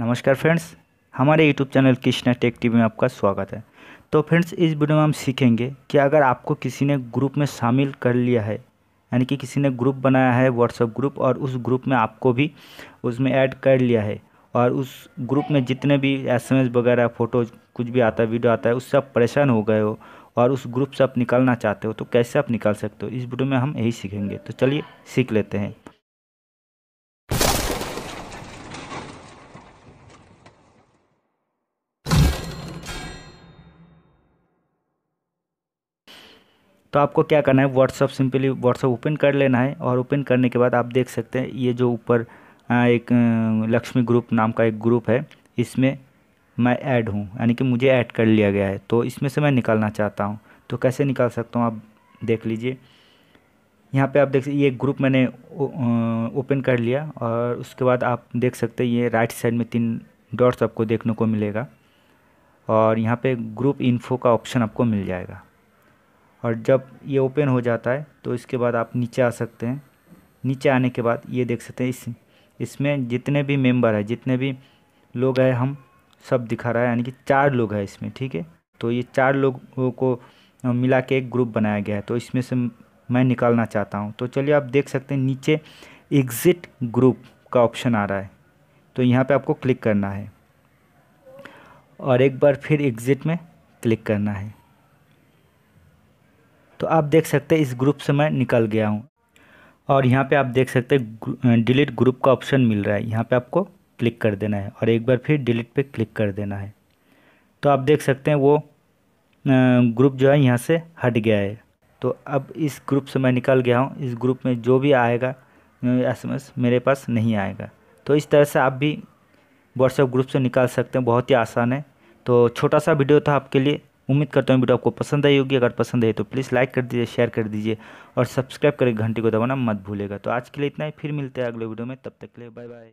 नमस्कार फ्रेंड्स हमारे YouTube channel Krishna tech TV में आपका स्वागत है तो फ्रेंड्स इस वीडियो में हम सीखेंगे कि अगर आपको किसी ने ग्रुप में शामिल कर लिया है यानी कि किसी ने ग्रुप बनाया है व्हाट्सअप ग्रुप और उस ग्रुप में आपको भी उसमें ऐड कर लिया है और उस ग्रुप में जितने भी एस वगैरह फ़ोटो कुछ भी आता है वीडियो आता है उससे आप परेशान हो गए हो और उस ग्रुप से आप निकालना चाहते हो तो कैसे आप निकाल सकते हो इस वीडियो में हम यही सीखेंगे तो चलिए सीख लेते हैं तो आपको क्या करना है व्हाट्सअप सिंपली व्हाट्सअप ओपन कर लेना है और ओपन करने के बाद आप देख सकते हैं ये जो ऊपर एक लक्ष्मी ग्रुप नाम का एक ग्रुप है इसमें मैं ऐड हूँ यानी कि मुझे ऐड कर लिया गया है तो इसमें से मैं निकालना चाहता हूँ तो कैसे निकाल सकता हूँ आप देख लीजिए यहाँ पे आप देख ये ग्रुप मैंने ओपन कर लिया और उसके बाद आप देख सकते हैं ये राइट साइड में तीन डॉट्स आपको देखने को मिलेगा और यहाँ पे ग्रुप इन्फो का ऑप्शन आपको मिल जाएगा और जब ये ओपन हो जाता है तो इसके बाद आप नीचे आ सकते हैं नीचे आने के बाद ये देख सकते हैं इस इसमें जितने भी मेंबर है जितने भी लोग हैं हम सब दिखा रहा है यानी कि चार लोग हैं इसमें ठीक है तो ये चार लोगों को मिला के एक ग्रुप बनाया गया है तो इसमें से मैं निकालना चाहता हूँ तो चलिए आप देख सकते हैं नीचे एग्ज़िट ग्रुप का ऑप्शन आ रहा है तो यहाँ पर आपको क्लिक करना है और एक बार फिर एग्ज़िट में क्लिक करना है तो आप देख सकते हैं इस ग्रुप से मैं निकल गया हूँ और यहाँ पे आप देख सकते हैं डिलीट ग्रुप का ऑप्शन मिल रहा है यहाँ पे आपको क्लिक कर देना है और एक बार फिर डिलीट पे क्लिक कर देना है तो आप देख सकते हैं वो ग्रुप जो है यहाँ से हट गया है तो अब इस ग्रुप से मैं निकल गया हूँ इस ग्रुप में जो भी आएगा एस मेरे पास नहीं आएगा तो इस तरह से आप भी व्हाट्सएप ग्रुप से निकाल सकते हैं बहुत ही आसान है तो छोटा सा वीडियो था आपके लिए उम्मीद करता हूँ वीडियो आपको पसंद आई होगी अगर पसंद है तो प्लीज़ लाइक कर दीजिए शेयर कर दीजिए और सब्सक्राइब करके घंटी को दबाना मत भूलेगा तो आज के लिए इतना ही फिर मिलते हैं अगले वीडियो में तब तक के लिए बाय बाय